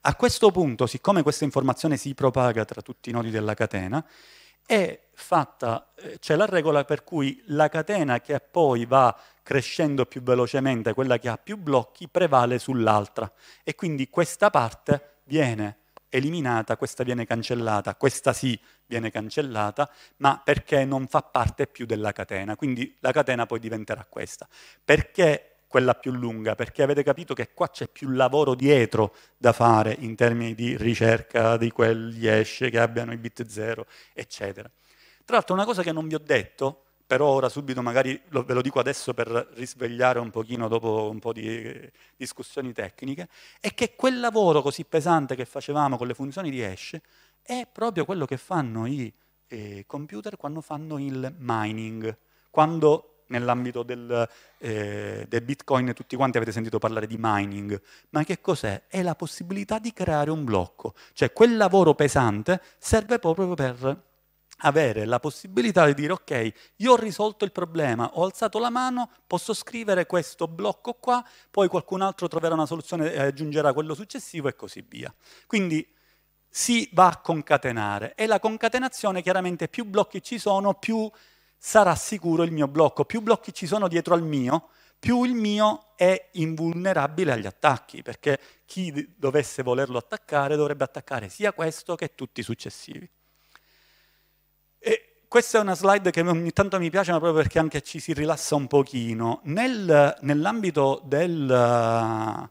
A questo punto, siccome questa informazione si propaga tra tutti i nodi della catena, eh, c'è la regola per cui la catena che poi va crescendo più velocemente, quella che ha più blocchi, prevale sull'altra. E quindi questa parte viene eliminata, questa viene cancellata, questa sì viene cancellata, ma perché non fa parte più della catena. Quindi la catena poi diventerà questa. Perché quella più lunga, perché avete capito che qua c'è più lavoro dietro da fare in termini di ricerca di quegli hash che abbiano i bit zero, eccetera. Tra l'altro una cosa che non vi ho detto, però ora subito magari lo, ve lo dico adesso per risvegliare un pochino dopo un po' di eh, discussioni tecniche, è che quel lavoro così pesante che facevamo con le funzioni di hash è proprio quello che fanno i eh, computer quando fanno il mining, quando nell'ambito del, eh, del, Bitcoin tutti quanti avete sentito parlare di mining, ma che cos'è? È la possibilità di creare un blocco, cioè quel lavoro pesante serve proprio per avere la possibilità di dire ok, io ho risolto il problema, ho alzato la mano, posso scrivere questo blocco qua, poi qualcun altro troverà una soluzione e aggiungerà quello successivo e così via. Quindi si va a concatenare e la concatenazione chiaramente più blocchi ci sono, più sarà sicuro il mio blocco. Più blocchi ci sono dietro al mio, più il mio è invulnerabile agli attacchi, perché chi dovesse volerlo attaccare dovrebbe attaccare sia questo che tutti i successivi. E questa è una slide che ogni tanto mi piace, ma proprio perché anche ci si rilassa un pochino. Nel, nell'ambito del,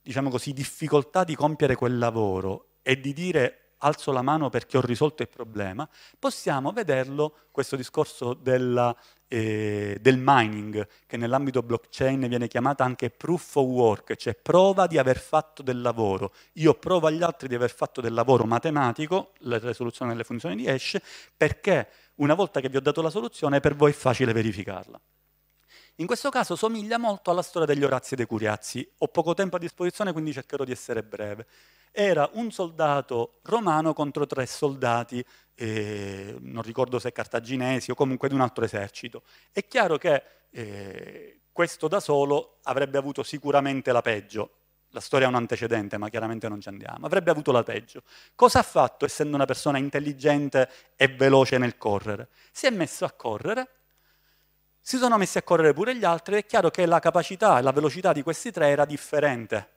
diciamo così, difficoltà di compiere quel lavoro e di dire alzo la mano perché ho risolto il problema, possiamo vederlo, questo discorso della, eh, del mining, che nell'ambito blockchain viene chiamata anche proof of work, cioè prova di aver fatto del lavoro. Io provo agli altri di aver fatto del lavoro matematico, la risoluzione delle funzioni di hash, perché una volta che vi ho dato la soluzione per voi è facile verificarla. In questo caso somiglia molto alla storia degli Orazi e dei Curiazzi. Ho poco tempo a disposizione, quindi cercherò di essere breve. Era un soldato romano contro tre soldati, eh, non ricordo se cartaginesi o comunque di un altro esercito. È chiaro che eh, questo da solo avrebbe avuto sicuramente la peggio, la storia è un antecedente, ma chiaramente non ci andiamo, avrebbe avuto la peggio. Cosa ha fatto, essendo una persona intelligente e veloce nel correre? Si è messo a correre si sono messi a correre pure gli altri ed è chiaro che la capacità e la velocità di questi tre era differente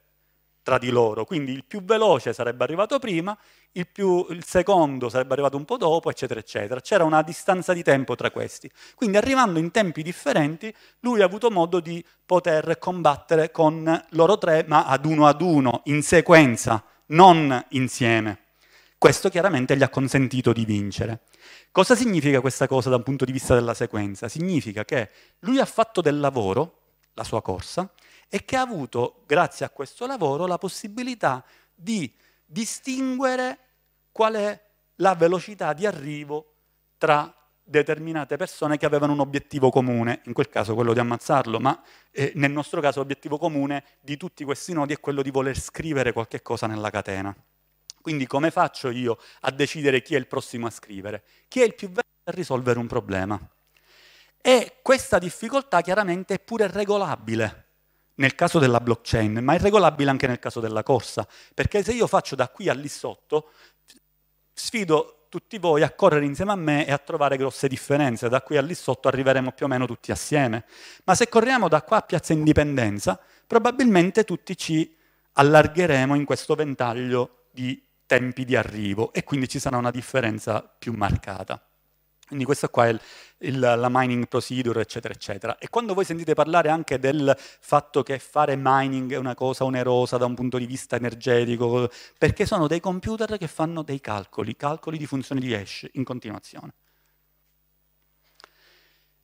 tra di loro, quindi il più veloce sarebbe arrivato prima, il, più, il secondo sarebbe arrivato un po' dopo, eccetera, eccetera. C'era una distanza di tempo tra questi. Quindi arrivando in tempi differenti, lui ha avuto modo di poter combattere con loro tre, ma ad uno ad uno, in sequenza, non insieme. Questo chiaramente gli ha consentito di vincere. Cosa significa questa cosa da un punto di vista della sequenza? Significa che lui ha fatto del lavoro, la sua corsa, e che ha avuto, grazie a questo lavoro, la possibilità di distinguere qual è la velocità di arrivo tra determinate persone che avevano un obiettivo comune, in quel caso quello di ammazzarlo, ma eh, nel nostro caso l'obiettivo comune di tutti questi nodi è quello di voler scrivere qualche cosa nella catena. Quindi come faccio io a decidere chi è il prossimo a scrivere? Chi è il più veloce a risolvere un problema? E questa difficoltà chiaramente è pure regolabile nel caso della blockchain, ma è regolabile anche nel caso della corsa, perché se io faccio da qui a lì sotto, sfido tutti voi a correre insieme a me e a trovare grosse differenze, da qui a lì sotto arriveremo più o meno tutti assieme, ma se corriamo da qua a Piazza Indipendenza, probabilmente tutti ci allargheremo in questo ventaglio di tempi di arrivo e quindi ci sarà una differenza più marcata. Quindi questa qua è il, il, la mining procedure, eccetera, eccetera. E quando voi sentite parlare anche del fatto che fare mining è una cosa onerosa da un punto di vista energetico, perché sono dei computer che fanno dei calcoli, calcoli di funzione di hash in continuazione.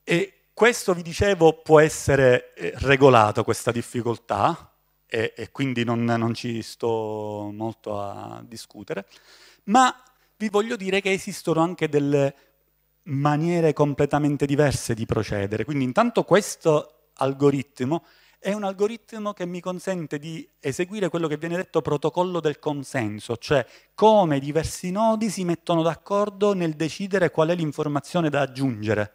E questo, vi dicevo, può essere eh, regolato, questa difficoltà, e, e quindi non, non, ci sto molto a discutere, ma vi voglio dire che esistono anche delle maniere completamente diverse di procedere. Quindi intanto questo algoritmo è un algoritmo che mi consente di eseguire quello che viene detto protocollo del consenso, cioè come diversi nodi si mettono d'accordo nel decidere qual è l'informazione da aggiungere,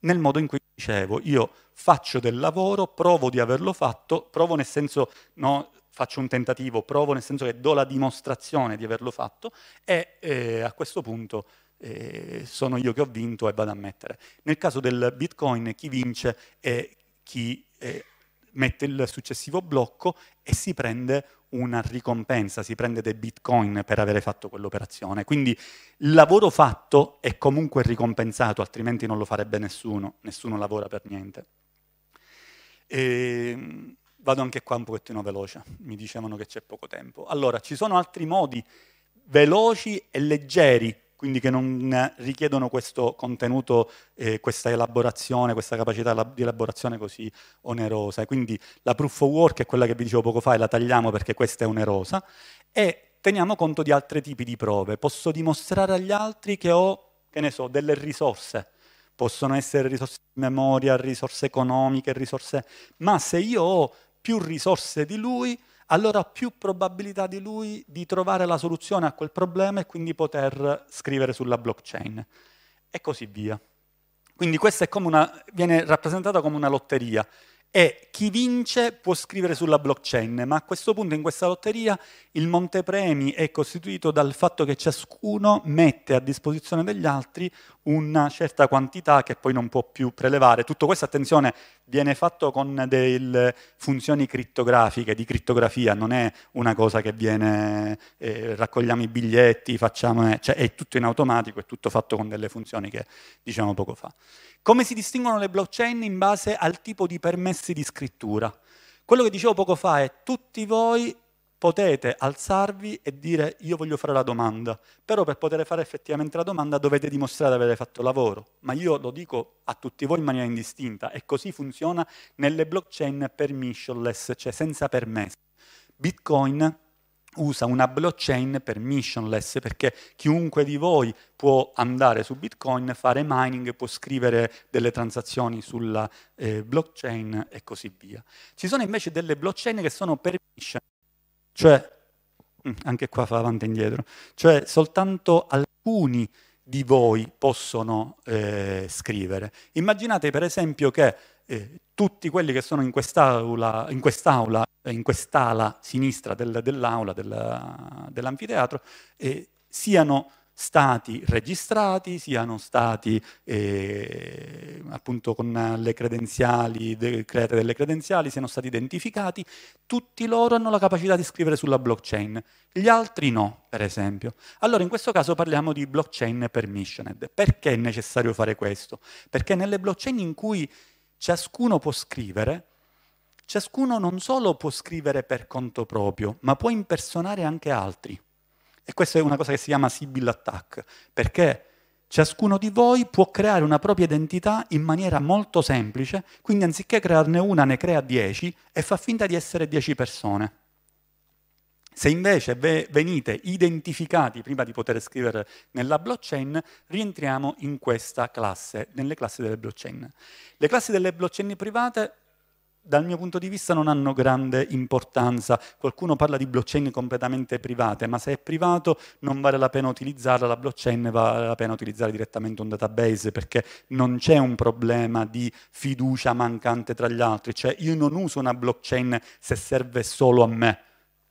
nel modo in cui dicevo, io faccio del lavoro, provo di averlo fatto, provo nel senso, no, faccio un tentativo, provo nel senso che do la dimostrazione di averlo fatto e eh, a questo punto eh, sono io che ho vinto e vado a mettere. Nel caso del Bitcoin chi vince è chi eh, mette il successivo blocco e si prende una ricompensa, si prende dei bitcoin per avere fatto quell'operazione. Quindi il lavoro fatto è comunque ricompensato, altrimenti non lo farebbe nessuno, nessuno lavora per niente. E ehm, vado anche qua un pochettino veloce, mi dicevano che c'è poco tempo. Allora, ci sono altri modi veloci e leggeri quindi che non eh, richiedono questo contenuto, eh, questa elaborazione, questa capacità di elaborazione così onerosa. E quindi la proof of work è quella che vi dicevo poco fa e la tagliamo perché questa è onerosa e teniamo conto di altri tipi di prove. Posso dimostrare agli altri che ho, che ne so, delle risorse. Possono essere risorse di memoria, risorse economiche, risorse... Ma se io ho più risorse di lui, allora ho più probabilità di lui di trovare la soluzione a quel problema e quindi poter scrivere sulla blockchain. E così via. Quindi questa una, viene rappresentata come una lotteria e chi vince può scrivere sulla blockchain, ma a questo punto in questa lotteria il montepremi è costituito dal fatto che ciascuno mette a disposizione degli altri una certa quantità che poi non può più prelevare. Tutto questo, attenzione, viene fatto con delle funzioni criptografiche, di crittografia, non è una cosa che viene, eh, raccogliamo i biglietti, facciamo, eh, cioè è tutto in automatico, è tutto fatto con delle funzioni che diciamo poco fa. Come si distinguono le blockchain in base al tipo di permessi di scrittura? Quello che dicevo poco fa è tutti voi potete alzarvi e dire io voglio fare la domanda, però per poter fare effettivamente la domanda dovete dimostrare di aver fatto lavoro, ma io lo dico a tutti voi in maniera indistinta e così funziona nelle blockchain permissionless, cioè senza permesso. Bitcoin usa una blockchain permissionless perché chiunque di voi può andare su Bitcoin, fare mining, può scrivere delle transazioni sulla eh, blockchain e così via. Ci sono invece delle blockchain che sono permission cioè, mm. anche qua fa avanti e indietro, cioè soltanto alcuni di voi possono eh, scrivere. Immaginate per esempio che eh, tutti quelli che sono in quest'aula, in quest'aula, eh, in quest'ala sinistra del, dell'aula, della, dell'anfiteatro, eh, siano stati registrati, siano stati eh, appunto con le credenziali, create delle credenziali, siano stati identificati, tutti loro hanno la capacità di scrivere sulla blockchain, gli altri no, per esempio. Allora in questo caso parliamo di blockchain permissioned. Perché è necessario fare questo? Perché nelle blockchain in cui ciascuno può scrivere, ciascuno non solo può scrivere per conto proprio, ma può impersonare anche altri. E questa è una cosa che si chiama Sibyl Attack, perché ciascuno di voi può creare una propria identità in maniera molto semplice, quindi anziché crearne una ne crea dieci e fa finta di essere dieci persone. Se invece venite identificati prima di poter scrivere nella blockchain, rientriamo in questa classe, nelle classi delle blockchain. Le classi delle blockchain private dal mio punto di vista non hanno grande importanza. Qualcuno parla di blockchain completamente private, ma se è privato non vale la pena utilizzarla, la blockchain vale la pena utilizzare direttamente un database perché non c'è un problema di fiducia mancante tra gli altri, cioè io non uso una blockchain se serve solo a me.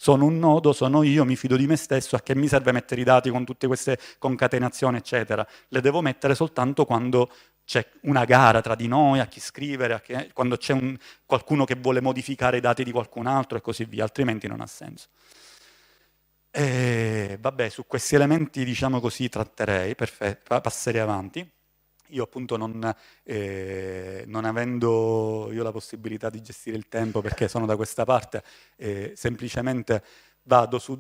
Sono un nodo, sono io, mi fido di me stesso, a che mi serve mettere i dati con tutte queste concatenazioni, eccetera. Le devo mettere soltanto quando c'è una gara tra di noi a chi scrivere, a chi... Eh, quando c'è un... qualcuno che vuole modificare i dati di qualcun altro e così via, altrimenti non ha senso. E vabbè, su questi elementi diciamo così tratterei, perfetto, passerei avanti. Io appunto non, eh, non avendo la possibilità di gestire il tempo perché sono da questa parte, eh, semplicemente vado su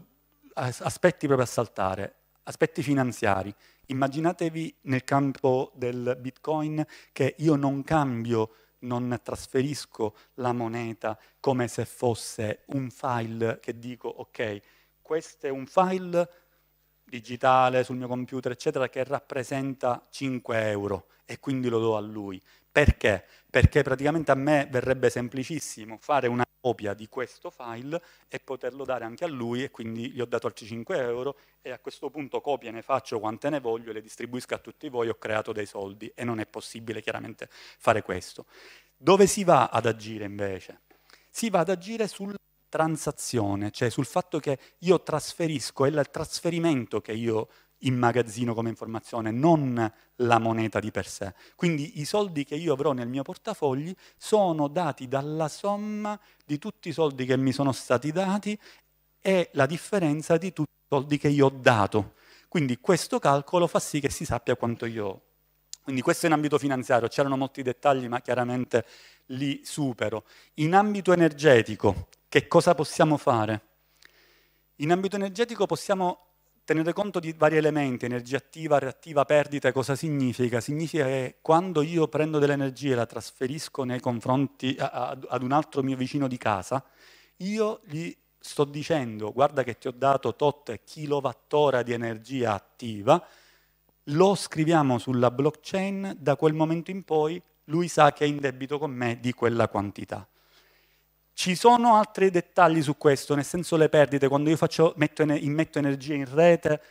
aspetti proprio a saltare, aspetti finanziari, Immaginatevi nel campo del Bitcoin che io non cambio, non trasferisco la moneta come se fosse un file che dico ok, questo è un file digitale sul mio computer, eccetera, che rappresenta 5 euro e quindi lo do a lui. Perché? Perché praticamente a me verrebbe semplicissimo fare una copia di questo file e poterlo dare anche a lui e quindi gli ho dato altri 5 euro e a questo punto copie ne faccio quante ne voglio e le distribuisco a tutti voi, ho creato dei soldi e non è possibile chiaramente fare questo. Dove si va ad agire invece? Si va ad agire sulla transazione, cioè sul fatto che io trasferisco, è il trasferimento che io in magazzino come informazione, non la moneta di per sé. Quindi i soldi che io avrò nel mio portafogli sono dati dalla somma di tutti i soldi che mi sono stati dati e la differenza di tutti i soldi che io ho dato. Quindi questo calcolo fa sì che si sappia quanto io ho. Quindi questo è in ambito finanziario, c'erano molti dettagli ma chiaramente li supero. In ambito energetico, che cosa possiamo fare? In ambito energetico possiamo Tenete conto di vari elementi, energia attiva, reattiva, perdita, cosa significa? Significa che quando io prendo dell'energia e la trasferisco nei confronti ad un altro mio vicino di casa, io gli sto dicendo guarda che ti ho dato tot kilowattora di energia attiva, lo scriviamo sulla blockchain, da quel momento in poi lui sa che è in debito con me di quella quantità. Ci sono altri dettagli su questo, nel senso le perdite, quando io faccio, metto, immetto energia in rete,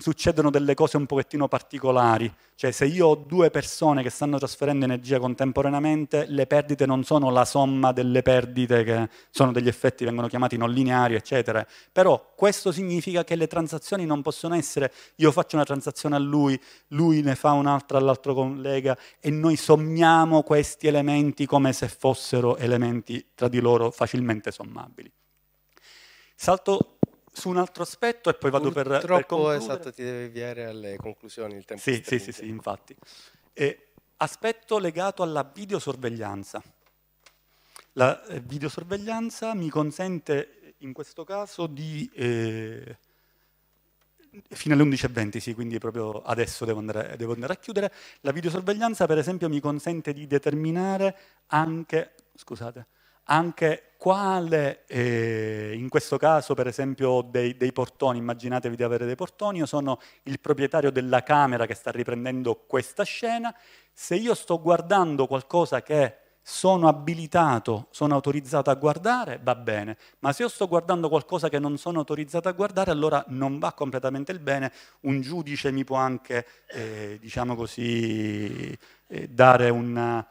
succedono delle cose un pochettino particolari, cioè se io ho due persone che stanno trasferendo energia contemporaneamente, le perdite non sono la somma delle perdite che sono degli effetti vengono chiamati non lineari, eccetera, però questo significa che le transazioni non possono essere io faccio una transazione a lui, lui ne fa un'altra all'altro collega e noi sommiamo questi elementi come se fossero elementi tra di loro facilmente sommabili. Salto su un altro aspetto e poi vado Purtroppo, per, per concludere. esatto, ti devi avviare alle conclusioni il tempo. Sì, sì, sì, sì, infatti. E aspetto legato alla videosorveglianza. La eh, videosorveglianza mi consente in questo caso di... Eh, fino alle 11.20, sì, quindi proprio adesso devo andare, devo andare a chiudere. La videosorveglianza, per esempio, mi consente di determinare anche, scusate, anche quale, eh, in questo caso per esempio dei, dei, portoni, immaginatevi di avere dei portoni, io sono il proprietario della camera che sta riprendendo questa scena, se io sto guardando qualcosa che sono abilitato, sono autorizzato a guardare, va bene, ma se io sto guardando qualcosa che non sono autorizzato a guardare, allora non va completamente il bene, un giudice mi può anche, eh, diciamo così, eh, dare una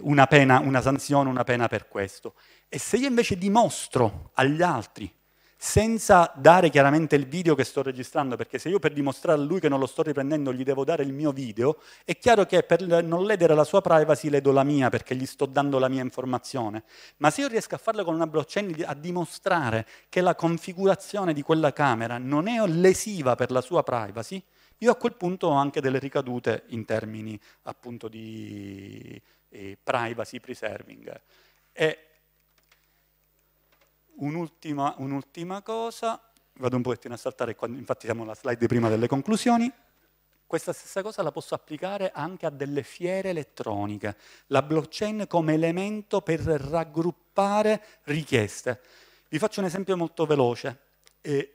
una, pena, una sanzione, una pena per questo. E se io invece dimostro agli altri, senza dare chiaramente il video che sto registrando, perché se io per dimostrare a lui che non lo sto riprendendo gli devo dare il mio video, è chiaro che per non ledere la sua privacy ledo la mia, perché gli sto dando la mia informazione. Ma se io riesco a farlo con una blockchain a dimostrare che la configurazione di quella camera non è lesiva per la sua privacy, io a quel punto ho anche delle ricadute in termini appunto di privacy preserving. E un'ultima, un'ultima cosa, vado un pochettino a saltare, infatti siamo alla slide prima delle conclusioni, questa stessa cosa la posso applicare anche a delle fiere elettroniche, la blockchain come elemento per raggruppare richieste. Vi faccio un esempio molto veloce. Eh,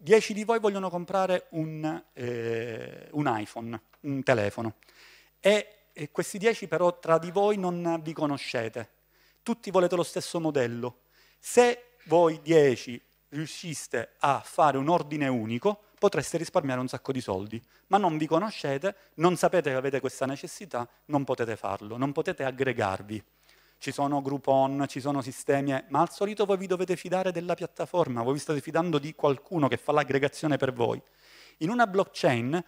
10 di voi vogliono comprare un, eh, un iPhone, un telefono, e e questi dieci però tra di voi non vi conoscete. Tutti volete lo stesso modello. Se voi dieci riusciste a fare un ordine unico, potreste risparmiare un sacco di soldi, ma non vi conoscete, non sapete che avete questa necessità, non potete farlo, non potete aggregarvi. Ci sono Groupon, ci sono sistemi, eh, ma al solito voi vi dovete fidare della piattaforma, voi vi state fidando di qualcuno che fa l'aggregazione per voi. In una blockchain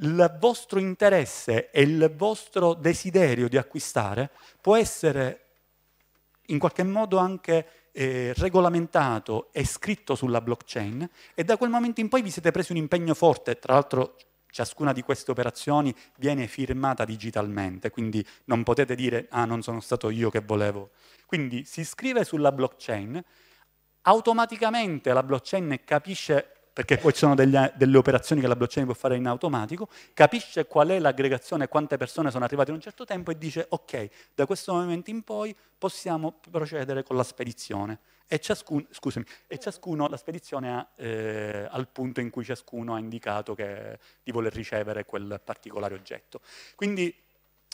il vostro interesse e il vostro desiderio di acquistare può essere in qualche modo anche eh, regolamentato e scritto sulla blockchain e da quel momento in poi vi siete presi un impegno forte, tra l'altro ciascuna di queste operazioni viene firmata digitalmente, quindi non potete dire ah non sono stato io che volevo. Quindi si scrive sulla blockchain, automaticamente la blockchain capisce perché poi ci sono degli, delle operazioni che la blockchain può fare in automatico, capisce qual è l'aggregazione, quante persone sono arrivate in un certo tempo e dice ok, da questo momento in poi possiamo procedere con la spedizione. E, ciascun, scusami, e ciascuno, la spedizione ha, eh, al punto in cui ciascuno ha indicato che, di voler ricevere quel particolare oggetto. Quindi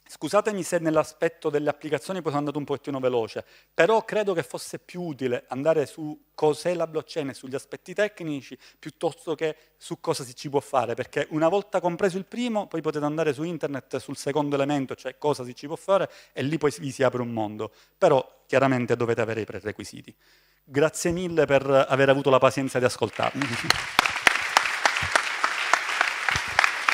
Scusatemi se nell'aspetto delle applicazioni poi sono andato un pochettino veloce, però credo che fosse più utile andare su cos'è la blockchain e sugli aspetti tecnici piuttosto che su cosa si ci può fare, perché una volta compreso il primo poi potete andare su internet sul secondo elemento, cioè cosa si ci può fare, e lì poi vi si apre un mondo, però chiaramente dovete avere i prerequisiti. Grazie mille per aver avuto la pazienza di ascoltarmi.